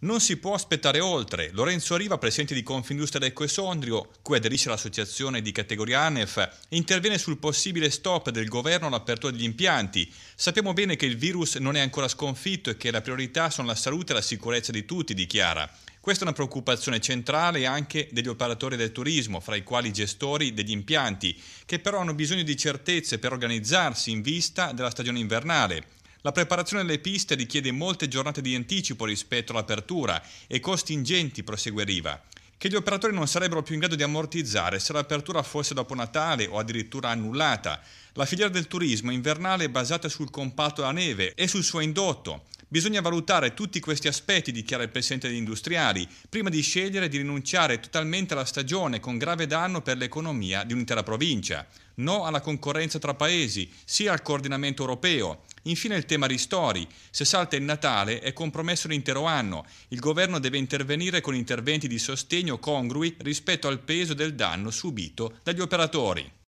Non si può aspettare oltre. Lorenzo Riva, presidente di Confindustria Lecco e cui aderisce l'associazione di categoria ANEF, interviene sul possibile stop del governo all'apertura degli impianti. Sappiamo bene che il virus non è ancora sconfitto e che la priorità sono la salute e la sicurezza di tutti, dichiara. Questa è una preoccupazione centrale anche degli operatori del turismo, fra i quali i gestori degli impianti, che però hanno bisogno di certezze per organizzarsi in vista della stagione invernale. La preparazione delle piste richiede molte giornate di anticipo rispetto all'apertura e costi ingenti, prosegue Riva, che gli operatori non sarebbero più in grado di ammortizzare se l'apertura fosse dopo Natale o addirittura annullata. La filiera del turismo invernale è basata sul comparto della neve e sul suo indotto Bisogna valutare tutti questi aspetti, dichiara il presidente degli industriali, prima di scegliere di rinunciare totalmente alla stagione con grave danno per l'economia di un'intera provincia. No alla concorrenza tra paesi, sì al coordinamento europeo. Infine il tema ristori. Se salta il Natale è compromesso l'intero anno. Il governo deve intervenire con interventi di sostegno congrui rispetto al peso del danno subito dagli operatori.